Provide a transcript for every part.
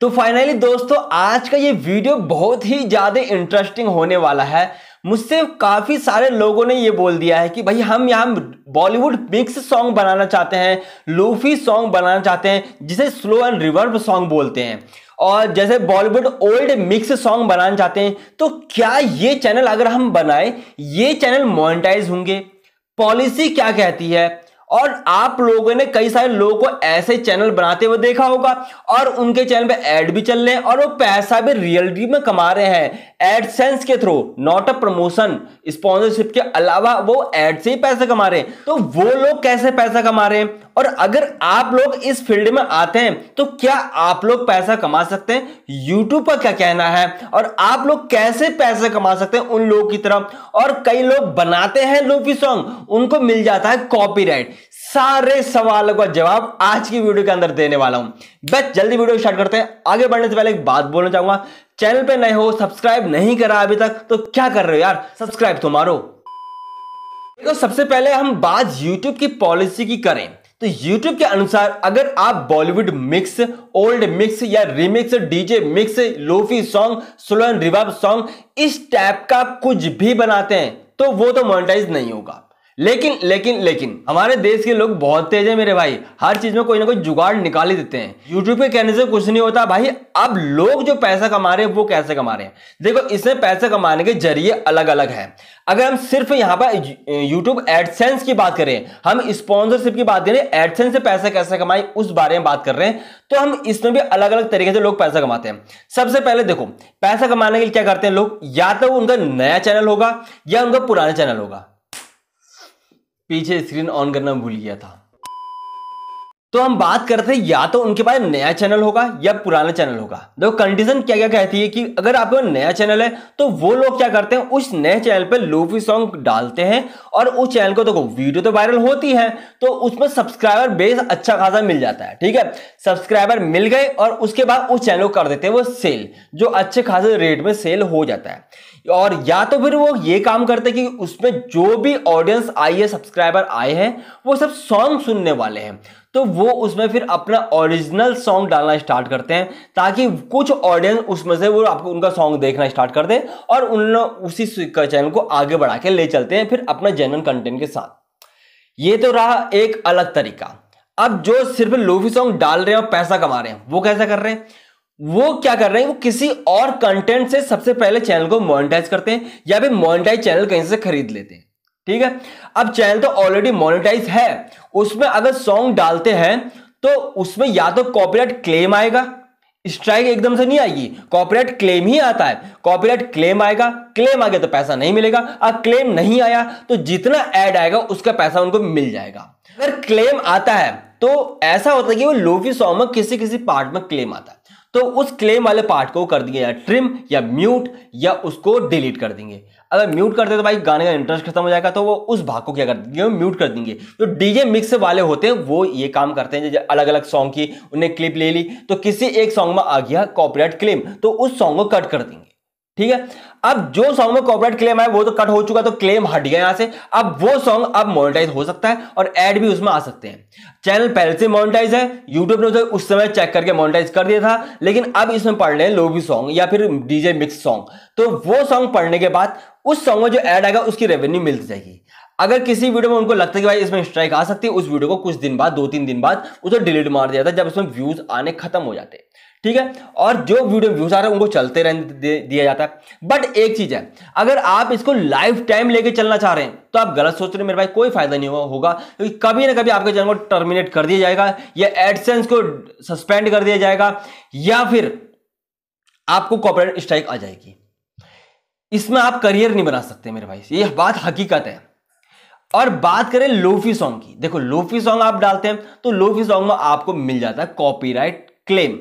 तो फाइनली दोस्तों आज का ये वीडियो बहुत ही ज़्यादा इंटरेस्टिंग होने वाला है मुझसे काफ़ी सारे लोगों ने ये बोल दिया है कि भाई हम यहाँ बॉलीवुड मिक्स सॉन्ग बनाना चाहते हैं लूफी सॉन्ग बनाना चाहते हैं जिसे स्लो एंड रिवर्ब सॉन्ग बोलते हैं और जैसे बॉलीवुड ओल्ड मिक्स सॉन्ग बनाना चाहते हैं तो क्या ये चैनल अगर हम बनाए ये चैनल मोनिटाइज होंगे पॉलिसी क्या कहती है और आप लोगों ने कई सारे लोगों को ऐसे चैनल बनाते हुए देखा होगा और उनके चैनल पे एड भी चल रहे हैं और वो पैसा भी रियलिटी में कमा रहे हैं एडसेंस के through not a promotion sponsorship के अलावा वो एड से ही पैसे कमा रहे हैं तो वो लोग कैसे पैसा कमा रहे हैं और अगर आप लोग इस फील्ड में आते हैं तो क्या आप लोग पैसा कमा सकते हैं यूट्यूब पर क्या कहना है और आप लोग कैसे पैसे कमा सकते हैं उन लोगों की तरफ और कई लोग बनाते हैं लूफी सॉन्ग उनको मिल जाता है कॉपीराइट सारे सवालों का जवाब आज की वीडियो के अंदर देने वाला हूं बस जल्दी वीडियो स्टार्ट करते हैं आगे बढ़ने से पहले एक बात बोलना चाहूंगा चैनल पे नए हो सब्सक्राइब नहीं करा अभी तक तो क्या कर रहे हो यार सब्सक्राइब तो मारो तो सबसे पहले हम बात YouTube की पॉलिसी की करें तो YouTube के अनुसार अगर आप बॉलीवुड मिक्स ओल्ड मिक्स या remix DJ mix lofi song slow and reverb song इस टाइप का कुछ भी बनाते हैं तो वो तो मोनेटाइज नहीं होगा लेकिन लेकिन लेकिन हमारे देश के लोग बहुत तेज है मेरे भाई हर चीज में कोई ना कोई जुगाड़ निकाल ही देते हैं यूट्यूब के कहने से कुछ नहीं होता भाई अब लोग जो पैसा कमा रहे हैं वो कैसे कमा रहे हैं देखो इसमें पैसा कमाने के जरिए अलग अलग है अगर हम सिर्फ यहाँ पर यूट्यूब एडसेंस की बात करें हम स्पॉन्सरशिप की बात करें एडसेंस से पैसा कैसे कमाए उस बारे में बात कर रहे हैं तो हम इसमें भी अलग अलग तरीके से लोग पैसा कमाते हैं सबसे पहले देखो पैसा कमाने के लिए क्या करते हैं लोग या तो उनका नया चैनल होगा या उनका पुराना चैनल होगा पीछे स्क्रीन ऑन करना भूल गया था तो हम बात करते हैं या तो उनके पास नया चैनल होगा या पुराना चैनल होगा देखो कंडीशन क्या क्या कहती है कि अगर आपके पास नया चैनल है तो वो लोग क्या करते हैं उस नए चैनल पे लोफी सॉन्ग डालते हैं और उस चैनल को देखो तो वीडियो तो वायरल होती है तो उसमें सब्सक्राइबर बेस अच्छा खासा मिल जाता है ठीक है सब्सक्राइबर मिल गए और उसके बाद उस चैनल को कर देते हैं वो सेल जो अच्छे खासे रेट में सेल हो जाता है और या तो फिर वो ये काम करते कि उसमें जो भी ऑडियंस आई है सब्सक्राइबर आए हैं वो सब सॉन्ग सुनने वाले हैं तो वो उसमें फिर अपना ओरिजिनल सॉन्ग डालना स्टार्ट करते हैं ताकि कुछ ऑडियंस उसमें से वो आपको उनका सॉन्ग देखना स्टार्ट कर दे और उन लोग उसी चैनल को आगे बढ़ा के ले चलते हैं फिर अपना जेनरल कंटेंट के साथ ये तो रहा एक अलग तरीका अब जो सिर्फ लोफी सॉन्ग डाल रहे हैं और पैसा कमा रहे हैं वो कैसा कर रहे हैं वो क्या कर रहे हैं वो किसी और कंटेंट से सबसे पहले चैनल को मोनिटाइज करते हैं या फिर मोनिटाइज चैनल कहीं से खरीद लेते हैं ठीक है अब चैनल तो ऑलरेडी मोनिटाइज है उसमें अगर सॉन्ग डालते हैं तो उसमें या तो कॉपीराइट क्लेम आएगा स्ट्राइक एकदम से नहीं आएगी कॉपीराइट क्लेम ही आता है कॉपीराइट क्लेम आएगा क्लेम आ गया तो पैसा नहीं मिलेगा अब क्लेम नहीं आया तो जितना ऐड आएगा उसका पैसा उनको मिल जाएगा अगर क्लेम आता है तो ऐसा होता है कि वो लोफी सॉन्ग में किसी किसी पार्ट में क्लेम आता है तो उस क्लेम वाले पार्ट को कर देंगे या ट्रिम या म्यूट या उसको डिलीट कर देंगे अगर म्यूट करते तो भाई गाने का इंटरेस्ट खत्म हो जाएगा तो वो उस भाग को क्या कर देंगे म्यूट कर देंगे तो डीजे मिक्स वाले होते हैं वो ये काम करते हैं जैसे अलग अलग सॉन्ग की उन्हें क्लिप ले ली तो किसी एक सॉन्ग में आ गया कॉपरेट क्लेम तो उस सॉन्ग को कट कर देंगे ठीक है अब जो सॉन्ग में कॉपरेट क्लेम है वो तो कट हो चुका तो क्लेम हट गया यहां से अब वो सॉन्ग अब मोनेटाइज हो सकता है और एड भी उसमें आ सकते हैं चैनल पहले से मोनेटाइज है यूट्यूब ने उसे उस समय चेक करके मोनेटाइज कर दिया था लेकिन अब इसमें पढ़ रहे हैं लोबी सॉन्ग या फिर डीजे मिक्स सॉन्ग तो वो सॉन्ग पढ़ने के बाद उस सॉन्ग में जो एड आएगा उसकी रेवेन्यू मिल जाएगी अगर किसी वीडियो में उनको लगता है कि भाई इसमें स्ट्राइक आ सकती है उस वीडियो को कुछ दिन बाद दो तीन दिन बाद उसे डिलीट मार दिया था जब उसमें व्यूज आने खत्म हो जाते हैं ठीक है और जो वीडियो व्यूज आ रहे हैं उनको चलते रहने दिया जाता है बट एक चीज है अगर आप इसको लाइफ टाइम लेके चलना चाह रहे हैं तो आप गलत सोच रहे हैं मेरे भाई कोई फायदा नहीं होगा क्योंकि कभी ना कभी आपके चैनल को टर्मिनेट कर दिया जाएगा या एडसेंस को सस्पेंड कर दिया जाएगा या फिर आपको कॉपरेट स्ट्राइक आ जाएगी इसमें आप करियर नहीं बना सकते मेरे भाई ये बात हकीकत है और बात करें लोफी सॉन्ग की देखो लोफी सॉन्ग आप डालते हैं तो लोफी सॉन्ग में आपको मिल जाता है कॉपीराइट क्लेम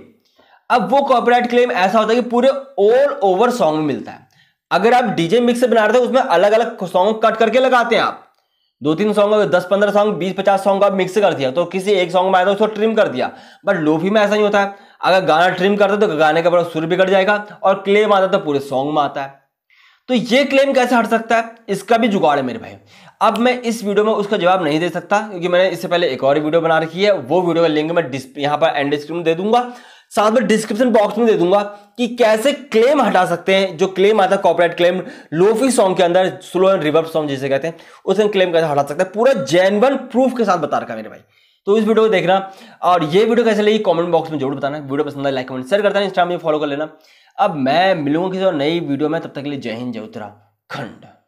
अब वो कॉपीराइट क्लेम ऐसा होता है कि पूरे ऑल ओवर सॉन्ग में मिलता है अगर आप डीजे मिक्स बना रहे थे उसमें अलग अलग सॉन्ग कट करके लगाते हैं आप दो तीन सॉन्ग दस पंद्रह सॉन्ग बीस पचास सॉन्ग आप मिक्स कर दिया तो किसी एक सॉन्ग में आया था तो उसको ट्रिम कर दिया बट लोफी में ऐसा नहीं होता है अगर गाना ट्रिम करते तो गाने का बड़ा सुर बिगड़ जाएगा और क्लेम आता तो पूरे सॉन्ग में आता है तो ये क्लेम कैसे हट सकता है इसका भी जुगाड़ है मेरे भाई अब मैं इस वीडियो में उसका जवाब नहीं दे सकता क्योंकि मैंने इससे पहले एक और वीडियो बना रखी है वो वीडियो का लिंक मैं यहाँ पर एंड स्क्रीन दे दूंगा साथ में डिस्क्रिप्शन बॉक्स में दे दूंगा कि कैसे क्लेम हटा सकते हैं जो क्लेम आता है कॉपरेट क्लेम लोफी सॉन्ग के अंदर स्लो एंड रिवर्ब सॉन्ग जिसे कहते हैं उसे क्लेम कैसे हटा सकते हैं पूरा जेनवन प्रूफ के साथ बता रखा मेरे भाई तो इस वीडियो को देखना और ये वीडियो कैसे लगी कमेंट बॉक्स में जरूर बताना वीडियो पसंद आए लाइक कमेंट शेयर करता है इंस्टाग्राम में फॉलो कर लेना अब मैं मिलूंगा किसी और नई वीडियो में तब तक के लिए जय हिंद जय उत्तराखंड